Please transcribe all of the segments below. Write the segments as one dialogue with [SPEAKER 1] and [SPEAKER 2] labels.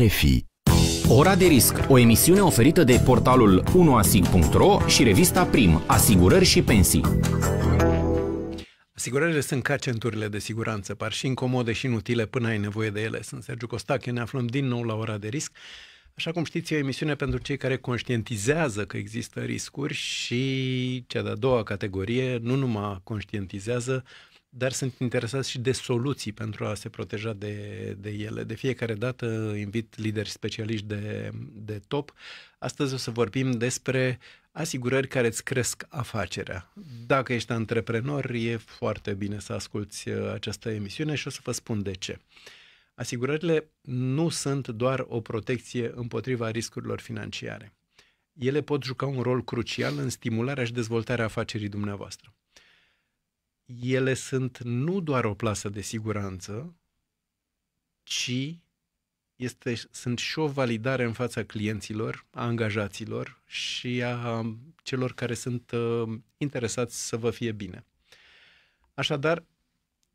[SPEAKER 1] RFI. Ora de risc, o emisiune oferită de portalul 1asig.ro și revista Prim, asigurări și pensii. Asigurările sunt ca centurile de siguranță, par și incomode și inutile până ai nevoie de ele. Sunt Sergiu Costache, ne aflăm din nou la ora de risc. Așa cum știți, e o emisiune pentru cei care conștientizează că există riscuri și cea de-a doua categorie nu numai conștientizează, dar sunt interesați și de soluții pentru a se proteja de, de ele. De fiecare dată invit lideri specialiști de, de top. Astăzi o să vorbim despre asigurări care îți cresc afacerea. Dacă ești antreprenor, e foarte bine să asculți uh, această emisiune și o să vă spun de ce. Asigurările nu sunt doar o protecție împotriva riscurilor financiare. Ele pot juca un rol crucial în stimularea și dezvoltarea afacerii dumneavoastră ele sunt nu doar o plasă de siguranță, ci este, sunt și o validare în fața clienților, a angajaților și a um, celor care sunt uh, interesați să vă fie bine. Așadar,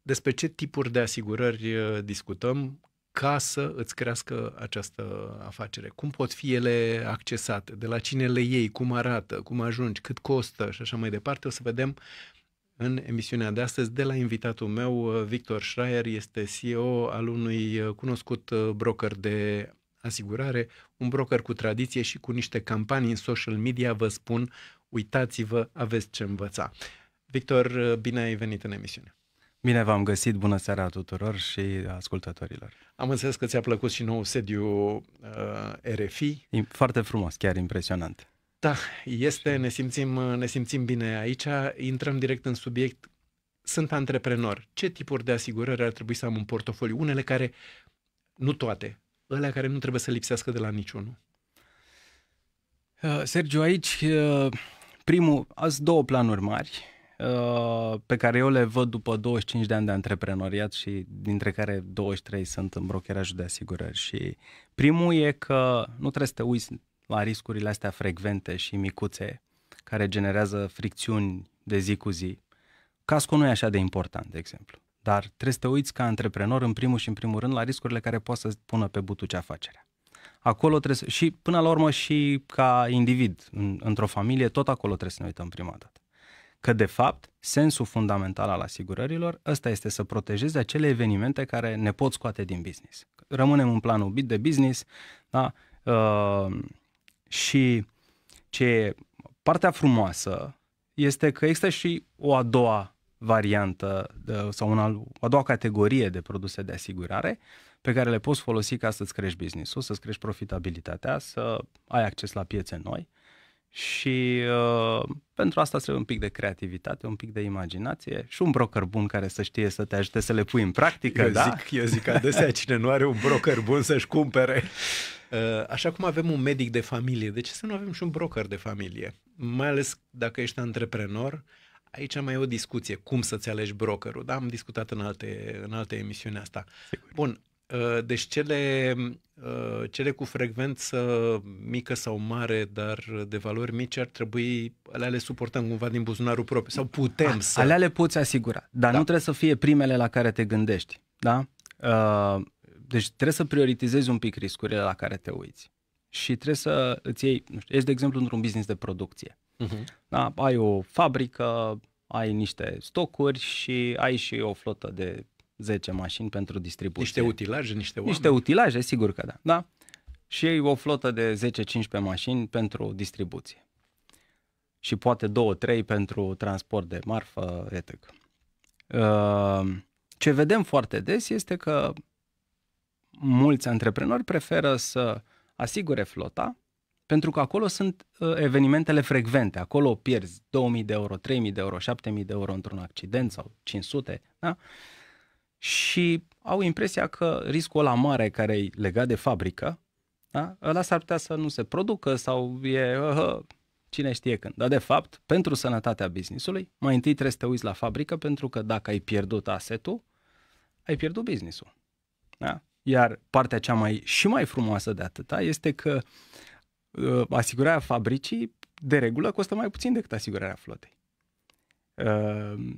[SPEAKER 1] despre ce tipuri de asigurări uh, discutăm ca să îți crească această afacere? Cum pot fi ele accesate? De la cine le iei? Cum arată? Cum ajungi? Cât costă? Și așa mai departe. O să vedem în emisiunea de astăzi de la invitatul meu, Victor Schreier, este CEO al unui uh, cunoscut uh, broker de asigurare, un broker cu tradiție și cu niște campanii în social media, vă spun, uitați-vă, aveți ce învăța. Victor, uh, bine ai venit în emisiune.
[SPEAKER 2] Bine v-am găsit, bună seara tuturor și
[SPEAKER 1] ascultătorilor. Am înțeles că ți-a plăcut și nou sediu uh, RFI. Foarte frumos, chiar impresionant. Da, este, ne simțim, ne simțim bine aici, intrăm direct în subiect. Sunt antreprenor. Ce tipuri de asigurări ar trebui să am în portofoliu? Unele care, nu toate, ălea care nu trebuie să lipsească de la niciunul.
[SPEAKER 2] Uh, Sergiu, aici uh, primul, azi două planuri mari uh, pe care eu le văd după 25 de ani de antreprenoriat și dintre care 23 sunt în brokerajul de asigurări și primul e că nu trebuie să te uiți la riscurile astea frecvente și micuțe care generează fricțiuni de zi cu zi. Cascul nu e așa de important, de exemplu, dar trebuie să te uiți ca antreprenor în primul și în primul rând la riscurile care poate să pună pe butuce afacerea. Acolo trebuie să, și până la urmă și ca individ în, într-o familie, tot acolo trebuie să ne uităm prima dată. Că de fapt, sensul fundamental al asigurărilor ăsta este să protejeze acele evenimente care ne pot scoate din business. Rămânem în planul de business, da? Uh, și ce partea frumoasă este că există și o a doua variantă sau una, o a doua categorie de produse de asigurare pe care le poți folosi ca să-ți crești business-ul, să-ți crești profitabilitatea, să ai acces la piețe noi și uh, pentru asta trebuie un pic de creativitate, un pic de imaginație și un broker bun care să știe să te ajute să le pui în practică. Eu, da? zic, eu zic adesea cine nu are un broker
[SPEAKER 1] bun să-și cumpere Uh, așa cum avem un medic de familie, de ce să nu avem și un broker de familie? Mai ales dacă ești antreprenor, aici mai e o discuție, cum să-ți alegi brokerul. Da, am discutat în alte, în alte emisiuni asta. Sigur. Bun, uh, deci cele, uh, cele cu frecvență mică sau mare, dar de valori mici, ar trebui, alea le suportăm cumva din buzunarul propriu sau putem A, să... Alea le
[SPEAKER 2] poți asigura, dar da. nu trebuie să fie primele la care te gândești, da? Uh, deci trebuie să prioritizezi un pic riscurile la care te uiți. Și trebuie să îți iei, nu știu, ești de exemplu într-un business de producție. Uh-huh. Da, ai o fabrică, ai niște stocuri și ai și o flotă de 10 mașini pentru distribuție. Niște utilaje, niște oameni. Niște utilaje, sigur că da. da? Și ai o flotă de 10-15 mașini pentru distribuție. Și poate 2-3 pentru transport de marfă, etc. Ă, ce vedem foarte des este că mulți antreprenori preferă să asigure flota, pentru că acolo sunt uh, evenimentele frecvente. Acolo pierzi 2000 de euro, 3000 de euro, 7000 de euro într-un accident sau 500, da? Și au impresia că riscul la mare care e legat de fabrică, da? ăla s-ar putea să nu se producă sau e uh, uh, cine știe când. Dar de fapt, pentru sănătatea businessului, mai întâi trebuie să te uiți la fabrică pentru că dacă ai pierdut asetul, ai pierdut businessul. Da? Iar partea cea mai și mai frumoasă de atâta este că uh, asigurarea fabricii de regulă costă mai puțin decât asigurarea flotei. Uh,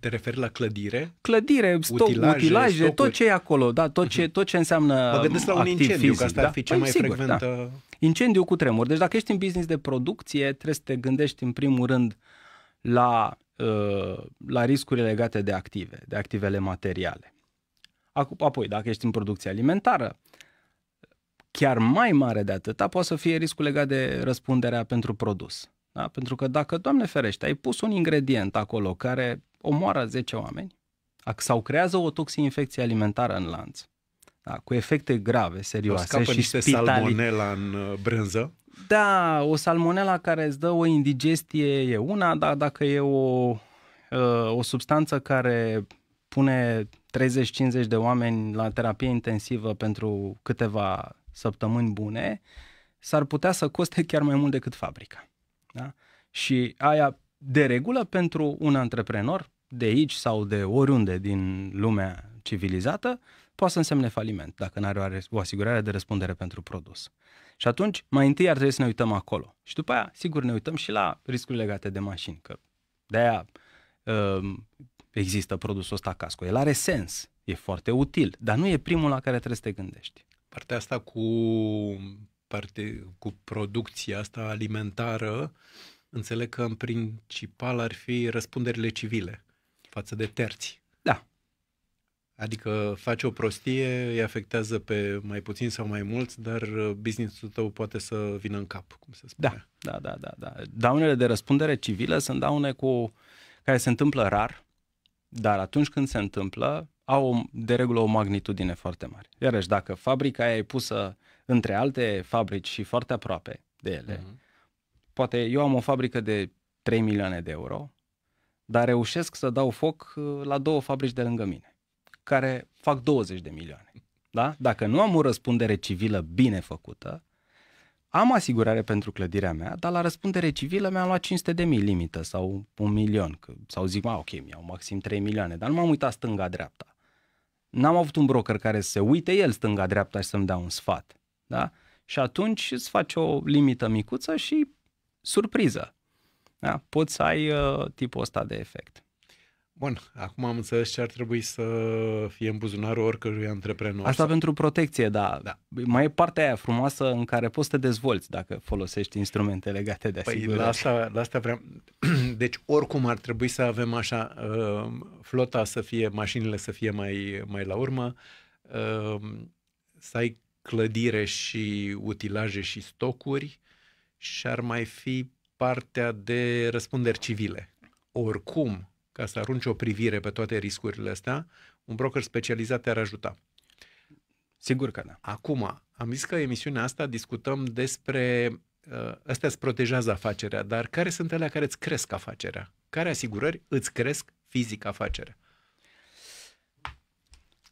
[SPEAKER 1] te referi la clădire?
[SPEAKER 2] Clădire, utilaje, utilaje stocuri. tot ce e acolo, da, tot ce, mhm. tot ce înseamnă Mă gândesc la un incendiu, fizic, că asta da? ar fi cea păi, mai sigur, frecventă... Da. Incendiu cu tremur. Deci dacă ești în business de producție, trebuie să te gândești în primul rând la, uh, la riscurile legate de active, de activele materiale. Apoi, dacă ești în producție alimentară, chiar mai mare de atât, poate să fie riscul legat de răspunderea pentru produs. Da? Pentru că dacă, Doamne ferește, ai pus un ingredient acolo care omoară 10 oameni sau creează o toxinfecție alimentară în lanț, da, cu efecte grave, serioase și niște spitali... salmonela
[SPEAKER 1] în uh, brânză?
[SPEAKER 2] Da, o salmonela care îți dă o indigestie e una, dar dacă e o, uh, o substanță care pune 30-50 de oameni la terapie intensivă pentru câteva săptămâni bune, s-ar putea să coste chiar mai mult decât fabrica. Da? Și aia, de regulă, pentru un antreprenor de aici sau de oriunde din lumea civilizată, poate să însemne faliment dacă nu are o asigurare de răspundere pentru produs. Și atunci, mai întâi ar trebui să ne uităm acolo. Și după aia, sigur, ne uităm și la riscurile legate de mașini, că de aia ă, există produsul ăsta casco. El are sens, e foarte util, dar nu e primul la care trebuie să te gândești.
[SPEAKER 1] Partea asta cu, parte, cu producția asta alimentară, înțeleg că în principal ar fi răspunderile civile față de terți. Da. Adică faci o prostie, îi afectează pe mai puțin sau mai mulți, dar businessul tău poate să vină în cap, cum se spune.
[SPEAKER 2] Da, da, da, da. da. Daunele de răspundere civilă sunt daune cu care se întâmplă rar, dar atunci când se întâmplă, au de regulă o magnitudine foarte mare. Iarăși, dacă fabrica aia e pusă între alte fabrici și foarte aproape de ele, uh-huh. poate eu am o fabrică de 3 milioane de euro, dar reușesc să dau foc uh, la două fabrici de lângă mine, care fac 20 de milioane. Da? Dacă nu am o răspundere civilă bine făcută, am asigurare pentru clădirea mea, dar la răspundere civilă mi-am luat 500 de mii limită sau un milion. Că, sau zic, ok, mi-au maxim 3 milioane, dar nu m-am uitat stânga-dreapta. N-am avut un broker care să se uite el stânga-dreapta și să-mi dea un sfat. Da? Și atunci îți faci o limită micuță și surpriză. Da? Poți să ai uh, tipul ăsta de efect.
[SPEAKER 1] Bun, acum am înțeles ce ar trebui să fie în buzunarul oricărui antreprenor. Asta sau...
[SPEAKER 2] pentru protecție, da. da. Mai e partea aia frumoasă în care poți să te dezvolți dacă folosești instrumente legate de păi, asigurări. Păi la
[SPEAKER 1] asta, la asta vreau... Deci oricum ar trebui să avem așa uh, flota să fie, mașinile să fie mai, mai la urmă, uh, să ai clădire și utilaje și stocuri și ar mai fi partea de răspunderi civile. Oricum, ca să arunci o privire pe toate riscurile astea, un broker specializat te-ar ajuta. Sigur că da. Acum, am zis că emisiunea asta discutăm despre ă, astea îți protejează afacerea, dar care sunt alea care îți cresc afacerea? Care asigurări îți cresc fizic afacerea?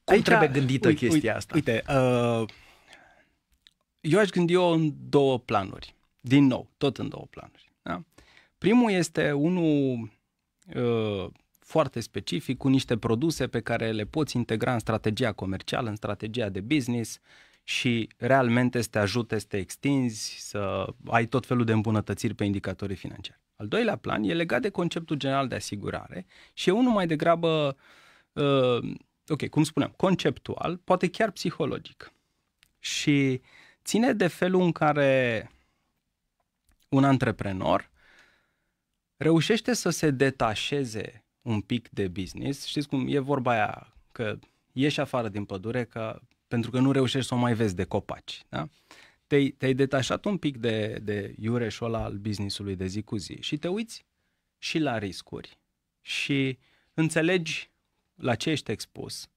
[SPEAKER 1] Cum Aici, trebuie gândită uite, chestia asta?
[SPEAKER 2] Uite, uh, eu aș gândi eu în două planuri. Din nou, tot în două planuri. Da? Primul este unul Uh, foarte specific, cu niște produse pe care le poți integra în strategia comercială, în strategia de business și realmente să te ajute să te extinzi, să ai tot felul de îmbunătățiri pe indicatorii financiari. Al doilea plan e legat de conceptul general de asigurare și e unul mai degrabă, uh, ok, cum spuneam, conceptual, poate chiar psihologic. Și ține de felul în care un antreprenor reușește să se detașeze un pic de business, știți cum e vorba aia, că ieși afară din pădure că, pentru că nu reușești să o mai vezi de copaci. Da? Te-ai, te-ai detașat un pic de, de iureșul ăla al businessului de zi cu zi și te uiți și la riscuri și înțelegi la ce ești expus,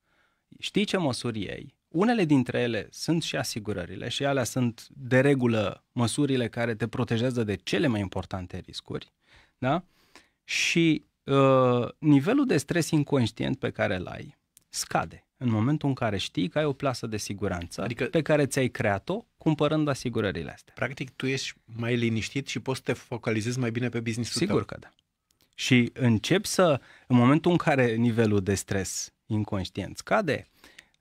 [SPEAKER 2] știi ce măsuri ei? unele dintre ele sunt și asigurările și alea sunt de regulă măsurile care te protejează de cele mai importante riscuri, da? Și uh, nivelul de stres inconștient pe care îl ai scade în momentul în care știi că ai o plasă de siguranță adică, pe care ți-ai creat-o cumpărând asigurările astea. Practic, tu ești mai liniștit și poți să te focalizezi mai bine pe business-ul Sigur tău. că da. Și încep să, în momentul în care nivelul de stres inconștient scade,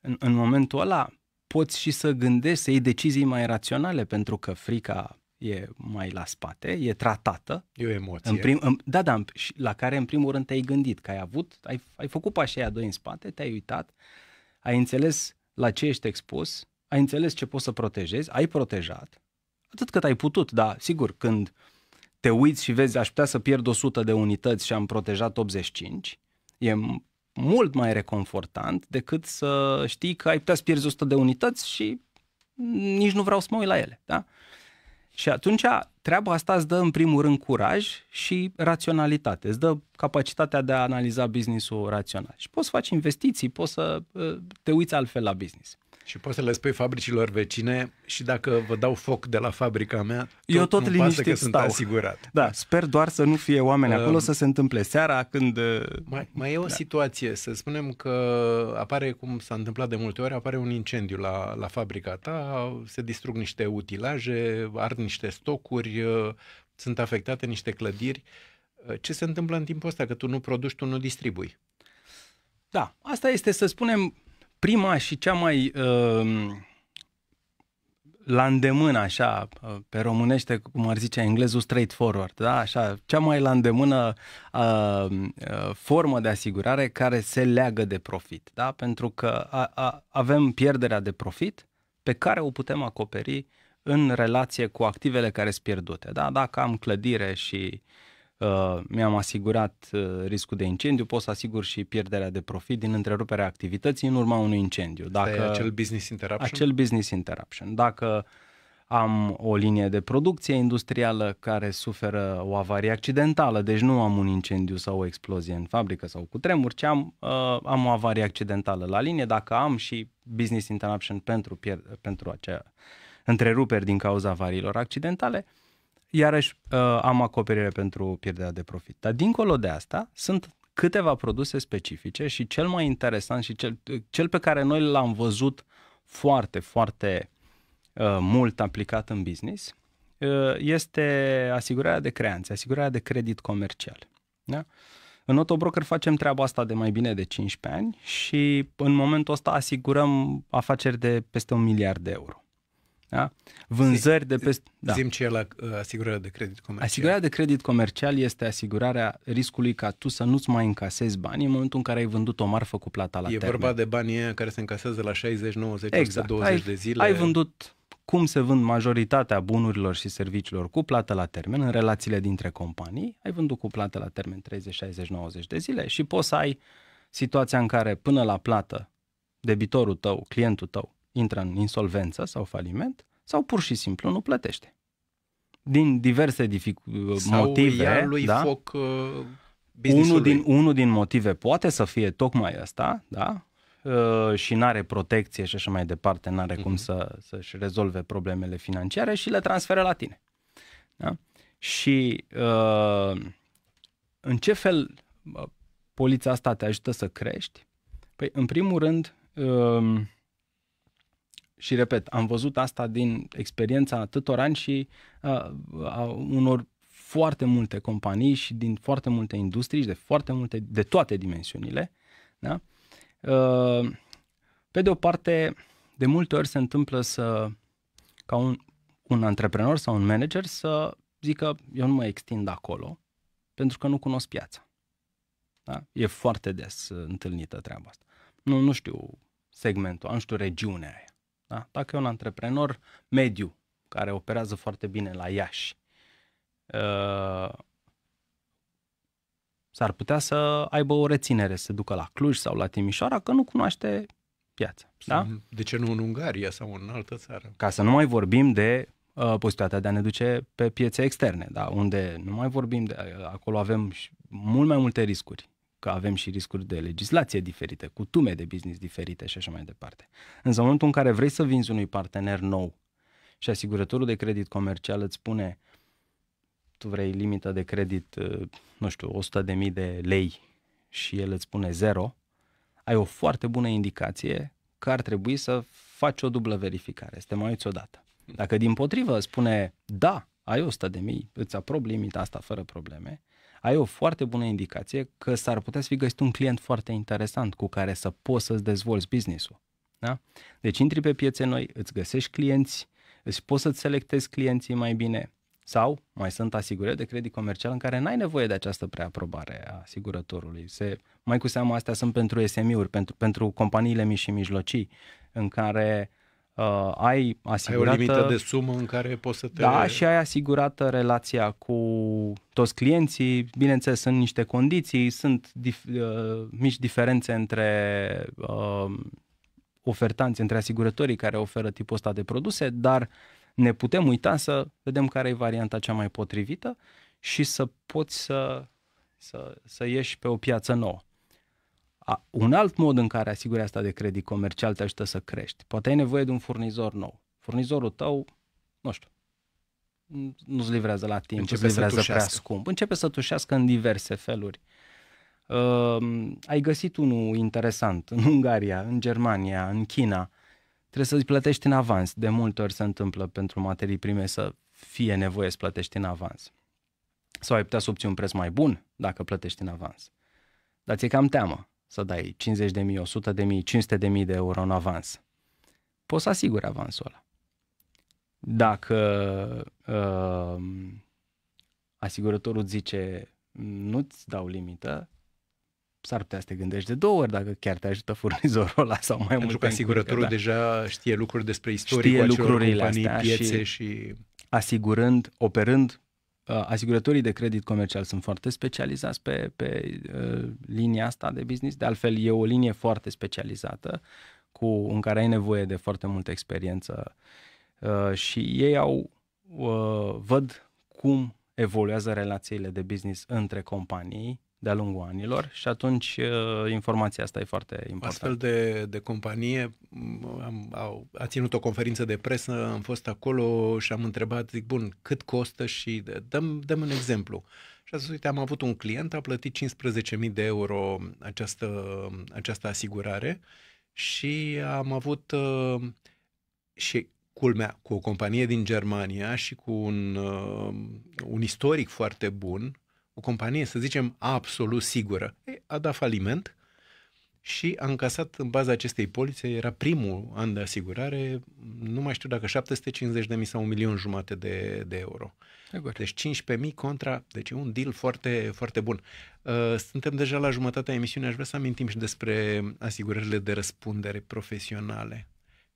[SPEAKER 2] în, în momentul ăla poți și să gândești, să iei decizii mai raționale, pentru că frica e mai la spate, e tratată. E o emoție. În prim, în, da, da, în, la care în primul rând te-ai gândit, că ai avut, ai, ai făcut pașii aia doi în spate, te-ai uitat, ai înțeles la ce ești expus, ai înțeles ce poți să protejezi, ai protejat, atât cât ai putut, dar sigur, când te uiți și vezi, aș putea să pierd 100 de unități și am protejat 85, e mult mai reconfortant decât să știi că ai putea să pierzi 100 de unități și nici nu vreau să mă uit la ele, da? Uh, și atunci treaba asta îți dă în primul rând curaj și raționalitate, îți dă capacitatea de a analiza business-ul rațional. Și poți să faci investiții, poți să uh, te uiți altfel la business.
[SPEAKER 1] Și poți să le spui fabricilor vecine și dacă vă dau foc de la fabrica mea, eu tot tot liniștit că sunt stau. asigurat. Da,
[SPEAKER 2] sper doar să nu fie oameni uh, acolo să se întâmple
[SPEAKER 1] seara când... Uh, mai, mai e o da. situație, să spunem că apare, cum s-a întâmplat de multe ori, apare un incendiu la, la fabrica ta, se distrug niște utilaje, ard niște stocuri, uh, sunt afectate niște clădiri. Uh, ce se întâmplă în timpul ăsta? Că tu nu produci, tu nu distribui. Da, asta este, să spunem, prima și cea mai
[SPEAKER 2] uh, la îndemână, așa, uh, pe românește, cum ar zice englezul, straightforward, da? Așa, cea mai la îndemână uh, uh, formă de asigurare care se leagă de profit, da? Pentru că a, a, avem pierderea de profit pe care o putem acoperi în relație cu activele care sunt pierdute, da? Dacă am clădire și uh, Uh, mi-am asigurat uh, riscul de incendiu, pot să asigur și pierderea de profit din întreruperea activității în urma unui incendiu. Dacă Stai, acel business interruption? Acel business interruption. Dacă am o linie de producție industrială care suferă o avarie accidentală, deci nu am un incendiu sau o explozie în fabrică sau cu tremur, ci am, uh, am o avarie accidentală la linie. Dacă am și business interruption pentru, pentru acea întreruperi din cauza avariilor accidentale, uh, iarăși uh, am acoperire pentru pierderea de profit. Dar dincolo de asta, sunt câteva produse specifice și cel mai interesant și cel, cel pe care noi l-am văzut foarte, foarte uh, mult aplicat în business uh, este asigurarea de creanțe, asigurarea de credit comercial. Da? În Autobroker facem treaba asta de mai bine de 15 ani și în momentul ăsta asigurăm afaceri de peste un miliard de euro. Da? Vânzări de peste... Da. Zim
[SPEAKER 1] ce e la uh, asigurarea de credit comercial. Asigurarea
[SPEAKER 2] de credit comercial este asigurarea riscului ca tu să nu-ți mai încasezi bani în momentul în care ai vândut o marfă cu plata la E termen. vorba de
[SPEAKER 1] banii care se încasează la 60, 90, exact. 120 ai, de zile. Ai
[SPEAKER 2] vândut cum se vând majoritatea bunurilor și serviciilor cu plată la termen în relațiile dintre companii. Ai vândut cu plată la termen 30, 60, 90 de zile și poți să ai situația în care până la plată debitorul tău, clientul tău, intră în insolvență sau faliment, sau pur și simplu nu plătește. Din diverse dific- sau motive. Ia lui da? foc
[SPEAKER 1] uh, unul din,
[SPEAKER 2] unul din motive poate să fie tocmai asta, da? Uh, și nu are protecție și așa mai departe, nu are uh-huh. cum mhm. să, să-și rezolve problemele financiare și le transferă la tine. Da? Și uh, în ce fel uh, polița asta te ajută să crești? Păi, în primul rând, uh, și repet, am văzut asta din experiența atâtor ani și uh, a unor foarte multe companii și din foarte multe industrii și de foarte multe, de toate dimensiunile. Da? Uh, pe de o parte, de multe ori se întâmplă să, ca un, un antreprenor sau un manager să zică eu nu mă extind acolo pentru că nu cunosc piața. Da? E foarte des uh, întâlnită treaba asta. Nu, nu știu segmentul, nu știu regiunea aia. Da? Dacă e un antreprenor mediu care operează foarte bine la Iași, uh, s-ar putea să aibă o reținere să ducă la Cluj sau la Timișoara că nu cunoaște piața. da?
[SPEAKER 1] De ce nu în Ungaria sau în altă țară?
[SPEAKER 2] Ca să nu mai vorbim de uh, posibilitatea de a ne duce pe piețe externe, da? unde nu mai vorbim de... Uh, acolo avem mult mai multe riscuri că avem și riscuri de legislație diferite, cu tume de business diferite și așa mai departe. în momentul în care vrei să vinzi unui partener nou și asigurătorul de credit comercial îți spune tu vrei limita de credit, ă, nu știu, 100.000 de de lei și el îți spune 0, ai o foarte bună indicație că ar trebui să faci o dublă verificare, să te mai uiți odată. Dacă din potrivă spune da, ai 100 de mii, îți aprob limita asta fără probleme, ai o foarte bună indicație că s-ar putea să fi găsit un client foarte interesant cu care să poți să-ți dezvolți business-ul. Da? Deci intri pe piețe noi, îți găsești clienți, îți poți să-ți selectezi clienții mai bine sau mai sunt asigurări de credit comercial în care n-ai nevoie de această preaprobare a asigurătorului. Se, mai cu seamă astea sunt pentru SMI-uri, pentru, pentru companiile mici și mijlocii, în care uh, uh, ai asigurată... Ai o limită de
[SPEAKER 1] sumă în care poți să te... Da, și
[SPEAKER 2] ai asigurată relația cu toți clienții, bineînțeles sunt niște condiții, sunt dif- uh, mici diferențe între uh, ofertanți, între asigurătorii care oferă tipul ăsta de produse, dar ne putem uita să vedem care e varianta cea mai potrivită și să poți să, să, să ieși pe o piață nouă un alt mod în care asigurarea asta de credit comercial te ajută să crești. Poate ai nevoie de un furnizor nou. Furnizorul tău, nu știu, nu-ți livrează la timp, Începe livrează să prea scump. Începe să tușească în diverse feluri. Uh, ai găsit unul interesant în Ungaria, în Germania, în China. Trebuie să-ți plătești în avans. De multe ori se întâmplă pentru materii prime să fie nevoie să plătești în avans. Sau ai putea să obții un preț mai bun dacă plătești în avans. Dar ți-e cam teamă să dai 50 de mii, 100 de mii, 500 de mii de euro în avans. Poți să asiguri avansul ăla. Dacă uh, asigurătorul zice nu-ți dau limită, s-ar putea să te gândești de două ori dacă chiar te ajută furnizorul ăla sau mai Pentru mult. Pentru că asigurătorul da.
[SPEAKER 1] deja știe lucruri despre istorie, știe lucrurile companii, astea piețe și... și...
[SPEAKER 2] Asigurând, operând Uh, asigurătorii de credit comercial sunt foarte specializați pe, pe uh, linia asta de business, de altfel e o linie foarte specializată cu în care ai nevoie de foarte multă experiență uh, și ei au văd cum evoluează relațiile de business între companii de-a lungul anilor și atunci uh, informația asta e foarte importantă. Astfel
[SPEAKER 1] de, de companie am, au, a ținut o conferință de presă, am fost acolo și am întrebat, zic, bun, cât costă și dăm, dăm un exemplu. Și a zis, uite, am avut un client, a plătit 15.000 de euro această, această asigurare și am avut uh, și culmea cu o companie din Germania și cu un, uh, un istoric foarte bun o companie, să zicem, absolut sigură. E, a dat faliment și a încasat în baza acestei polițe, era primul an de asigurare, nu mai știu dacă 750.000 sau un milion jumate de, de euro. Sigur. Deci 15.000 contra, deci un deal foarte, foarte bun. Uh, suntem deja la jumătatea emisiunii, aș vrea să amintim și despre asigurările de răspundere profesionale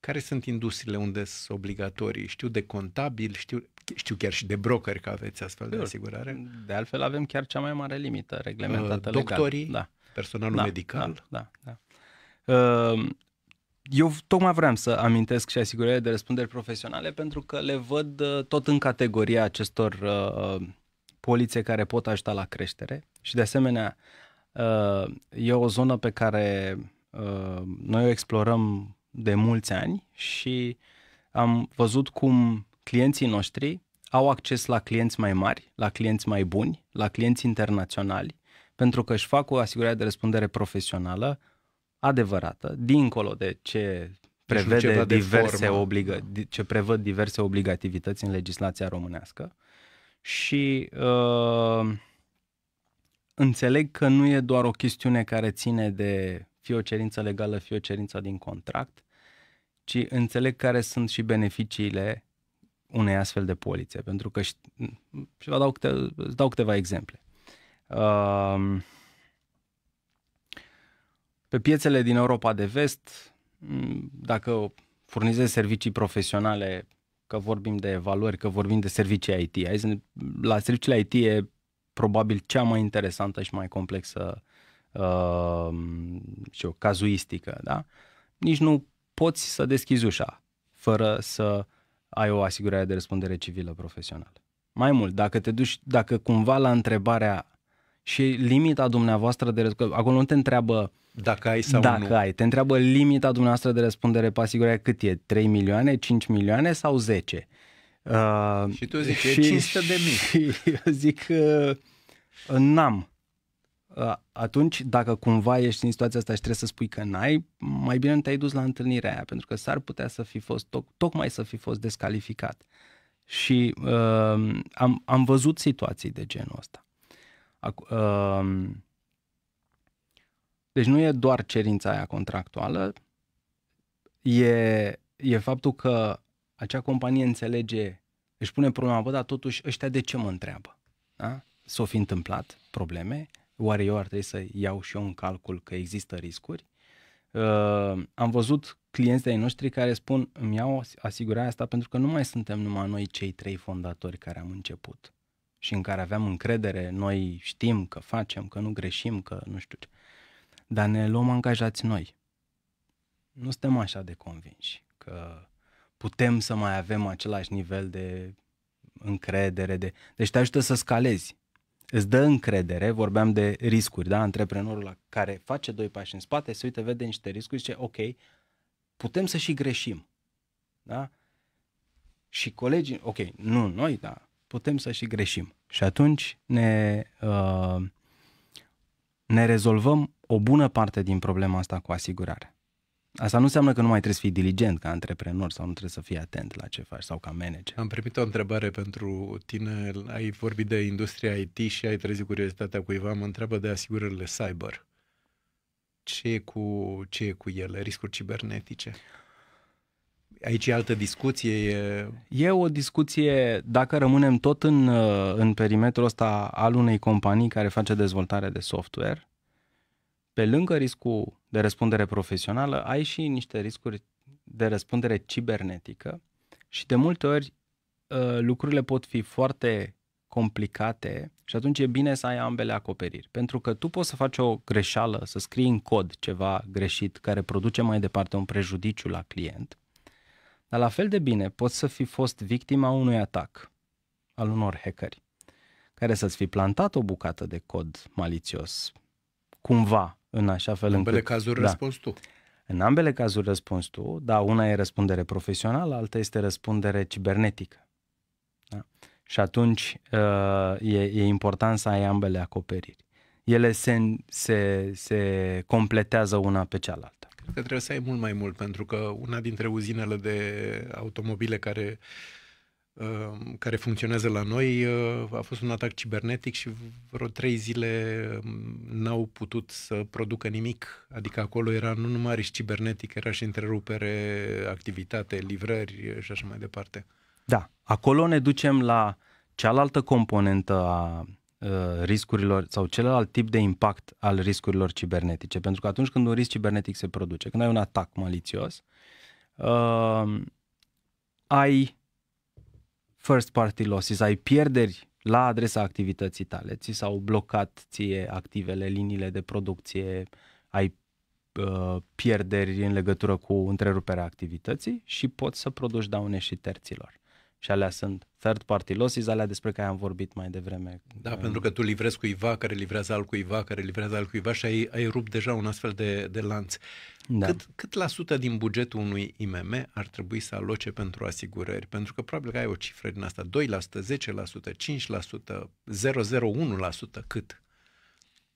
[SPEAKER 1] care sunt industriile unde sunt obligatorii? Știu de contabil, știu, știu chiar și de broker că aveți astfel de, de asigurare.
[SPEAKER 2] De altfel avem chiar cea mai mare limită reglementată uh, Doctorii, legal. da. personalul da, medical. Da, da. da. Uh, eu tocmai vreau să amintesc și asigurările de răspundere profesionale pentru că le văd uh, tot în categoria acestor uh, uh polițe care pot ajuta la creștere și de asemenea uh, e o zonă pe care uh, noi o explorăm de mulți ani și am văzut cum clienții noștri au acces la clienți mai mari, la clienți mai buni, la clienți internaționali, pentru că își fac o asigurare de răspundere profesională adevărată, dincolo de ce deci prevede de diverse de obligă, ce prevăd diverse obligativități în legislația românească și uh, înțeleg că nu e doar o chestiune care ține de fie o cerință legală, fie o cerință din contract, ci înțeleg care sunt și beneficiile unei astfel de poliție, pentru că și vă dau, câte, îți dau câteva exemple. Pe piețele din Europa de vest, dacă furnizezi servicii profesionale, că vorbim de evaluări, că vorbim de servicii IT, la serviciile IT e probabil cea mai interesantă și mai complexă uh, știu, cazuistică, da? nici nu poți să deschizi ușa fără să ai o asigurare de răspundere civilă profesională. Mai mult, dacă te duci, dacă cumva la întrebarea și limita dumneavoastră de răspundere, acolo nu te întreabă dacă ai sau dacă nu. ai, te întreabă limita dumneavoastră de răspundere pe asigurare cât e, 3 milioane, 5 milioane sau 10? Uh, și tu zici, și, e 500 de mii. Și eu zic, uh, n-am atunci, dacă cumva ești în situația asta și trebuie să spui că n-ai, mai bine nu te-ai dus la întâlnirea aia, pentru că s-ar putea să fi fost, toc- tocmai să fi fost descalificat. Și uh, am, am văzut situații de genul ăsta. Acu- uh, deci nu e doar cerința aia contractuală, e, e faptul că acea companie înțelege, își pune problema, bă, dar totuși ăștia de ce mă întreabă? Da? S-o fi întâmplat probleme, oare eu ar trebui să iau și eu în calcul că există riscuri? Uh, am văzut clienții ai noștri care spun îmi iau asigurarea asta pentru că nu mai suntem numai noi cei trei fondatori care am început și în care aveam încredere, noi știm că facem, că nu greșim, că nu știu ce. Dar ne luăm angajați noi. Nu suntem așa de convinși că putem să mai avem același nivel de încredere. De... Deci te ajută să scalezi îți dă încredere, vorbeam de riscuri, da? Antreprenorul la care face doi pași în spate, se uită, vede niște riscuri și zice, ok, putem să și greșim, da? Și colegii, ok, nu noi, da, putem să și greșim. Și atunci ne, uh, ne rezolvăm o bună parte din problema asta cu asigurare. Asta nu înseamnă că nu mai trebuie să fii diligent ca antreprenor sau nu trebuie să fii atent la ce faci sau ca manager.
[SPEAKER 1] Am primit o întrebare pentru tine. Ai vorbit de industria IT și ai trezit curiozitatea cuiva. Mă întreabă de asigurările cyber. Ce e cu, ce e cu ele? Riscuri cibernetice? Aici e altă discuție. E...
[SPEAKER 2] e o discuție, dacă rămânem tot în, în perimetrul ăsta al unei companii care face dezvoltare de software, pe lângă riscul de răspundere profesională, ai și niște riscuri de răspundere cibernetică și de multe ori ă, lucrurile pot fi foarte complicate și atunci e bine să ai ambele acoperiri. Pentru că tu poți să faci o greșeală, să scrii în cod ceva greșit care produce mai departe un prejudiciu la client, dar la fel de bine poți să fi fost victima unui atac al unor hackeri care să-ți fi plantat o bucată de cod malițios cumva în așa fel încât în ambele încât... cazuri da, răspunzi tu. În ambele cazuri răspunzi tu, dar una e răspundere profesională, alta este răspundere cibernetică. Da? Și atunci uh, e, e important să ai ambele acoperiri. Ele se, se, se completează una pe cealaltă.
[SPEAKER 1] Cred că trebuie să ai mult mai mult, pentru că una dintre uzinele de automobile care uh, Uh, care funcționează la noi uh, a fost un atac cibernetic și vreo trei zile um, n-au putut să producă nimic. Adică acolo era nu numai risc cibernetic, era și întrerupere, activitate, livrări și așa mai departe.
[SPEAKER 2] Da, acolo ne ducem la cealaltă componentă a uh, riscurilor sau celălalt tip de impact al riscurilor cibernetice. Pentru că atunci când un risc cibernetic se produce, când ai un atac malițios, uh, ai first party losses, ai pierderi la adresa activității tale. Ți s-au blocat ție activele, liniile de producție, ai uh, pierderi în legătură cu întreruperea activității și poți să produci daune și terților și alea sunt third party losses, alea despre care am
[SPEAKER 1] vorbit mai devreme. Da, pentru că tu livrezi cuiva care livrează al cuiva care livrează al cuiva și ai, ai rupt deja un astfel de, de lanț. Da. Cât, cât la sută din bugetul unui IMM ar trebui să aloce pentru asigurări? Pentru că probabil că ai o cifră din asta, 2%, 10%, 5%, 0,01%, cât?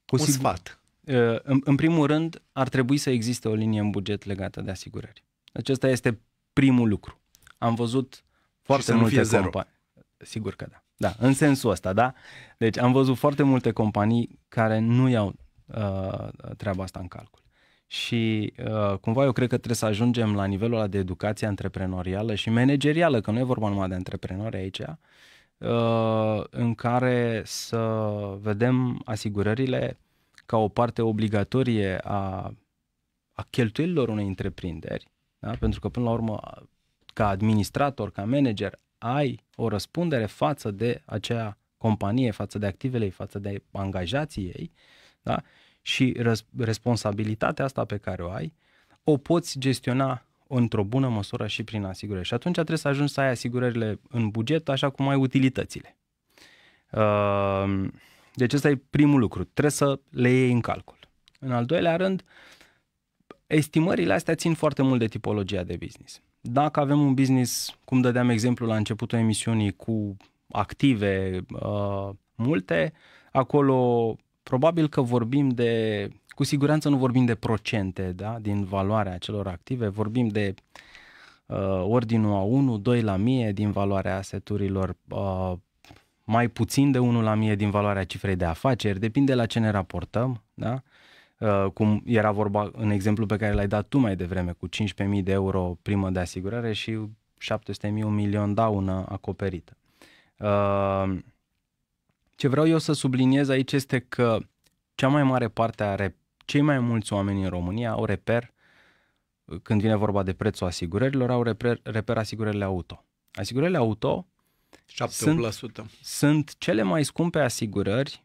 [SPEAKER 1] Cu un sigur... sfat. Uh,
[SPEAKER 2] în, în primul rând, ar trebui să existe o linie în buget legată de asigurări. Acesta deci este primul lucru. Am văzut uh, foarte să multe nu fie companii. Sigur că da. Da, în sensul ăsta, da? Deci am văzut foarte multe companii care nu iau uh, treaba asta în calcul. Și uh, cumva eu cred că trebuie să ajungem la nivelul ăla de educație antreprenorială și managerială, că nu e vorba numai de antreprenori aici, uh, în care să vedem asigurările ca o parte obligatorie a, a cheltuielilor unei întreprinderi, da? pentru că până la urmă ca administrator, ca manager, ai o răspundere față de acea companie, față de activele ei, față de angajații ei, da? și răs- responsabilitatea asta pe care o ai, o poți gestiona într-o bună măsură și prin asigurări. Și atunci trebuie să ajungi să ai asigurările în buget, așa cum ai utilitățile. Ehm, deci ăsta e primul lucru, trebuie să le iei în calcul. În al doilea rând, estimările astea țin foarte mult de tipologia de business. Dacă avem un business, cum dădeam exemplu la începutul emisiunii, cu active uh, multe, acolo probabil că vorbim de, cu siguranță nu vorbim de procente da, din valoarea acelor active, vorbim de uh, ordinul a 1, 2 la 1000 din valoarea aseturilor, uh, mai puțin de 1 la 1000 din valoarea cifrei de afaceri, depinde la ce ne raportăm, da? Uh, Uh, cum era vorba în exemplu pe care l-ai dat tu mai devreme, cu 15.000 de euro primă de asigurare și 700.000, un milion daună acoperită. Uh, ce vreau eu să subliniez aici este că cea mai mare parte a cei mai mulți oameni în România au reper, când vine vorba de prețul asigurărilor, au reper, reper asigurările auto. Asigurările auto 7%. Sunt, sunt cele mai scumpe asigurări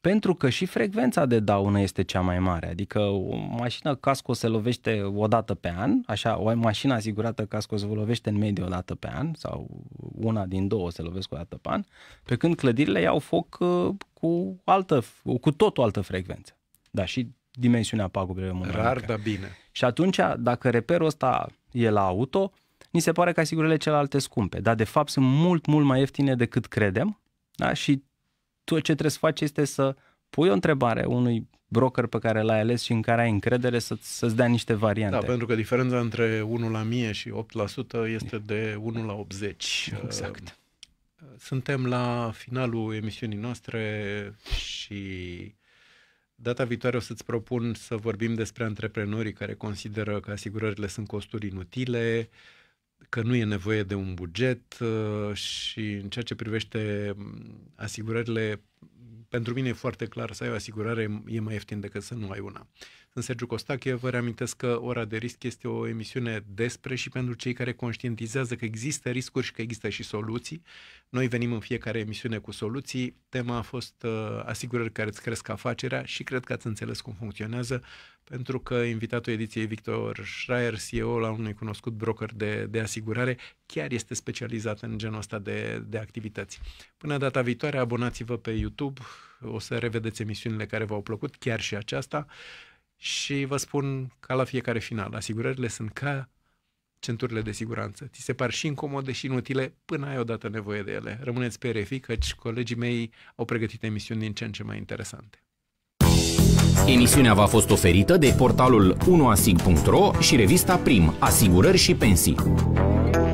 [SPEAKER 2] pentru că și frecvența de daună este cea mai mare. Adică o mașină casco se lovește o dată pe an, așa, o mașină asigurată casco se lovește în medie o dată pe an sau una din două se lovesc o dată pe an, pe când clădirile iau foc uh, cu, altă, cu tot o altă frecvență. Da, și dimensiunea pagubilor mânărică. Rar, dar bine. Și atunci, dacă reperul ăsta e la auto, ni se pare că asigurările celelalte scumpe, dar de fapt sunt mult, mult mai ieftine decât credem da? și tu ce trebuie să faci este să pui o întrebare unui broker pe care l-ai ales și în care ai încredere să, să-ți dea niște variante. Da,
[SPEAKER 1] pentru că diferența între 1 la 1000 și 8% este de 1 la 80. Exact. Uh, suntem la finalul emisiunii noastre și data viitoare o să-ți propun să vorbim despre antreprenorii care consideră că asigurările sunt costuri inutile, uh, că nu e nevoie de un buget uh, și în ceea ce privește mm, asigurările pentru mine e foarte clar să ai o asigurare e mai ieftin decât să nu ai una. Sunt Sergiu Costache, vă reamintesc că Ora de Risc este o emisiune despre și pentru cei care conștientizează că există riscuri și că există și soluții. Noi venim în fiecare emisiune cu soluții. Tema a fost uh, asigurări care îți cresc afacerea și cred că ați înțeles cum funcționează pentru că invitatul ediției Victor Schreier, CEO la unui cunoscut broker de, de asigurare, chiar este specializată în genul ăsta de, de activități. Până data viitoare, abonați-vă pe YouTube, o să revedeți emisiunile care v-au plăcut, chiar și aceasta, și vă spun ca la fiecare final, asigurările sunt ca centurile de siguranță. Ți se par și incomode și inutile până ai odată nevoie de ele. Rămâneți pe RFI, căci colegii mei au pregătit emisiuni din ce în ce mai interesante. Emisiunea v-a fost
[SPEAKER 2] oferită de portalul 1asig.ro și revista Prim, Asigurări și Pensii.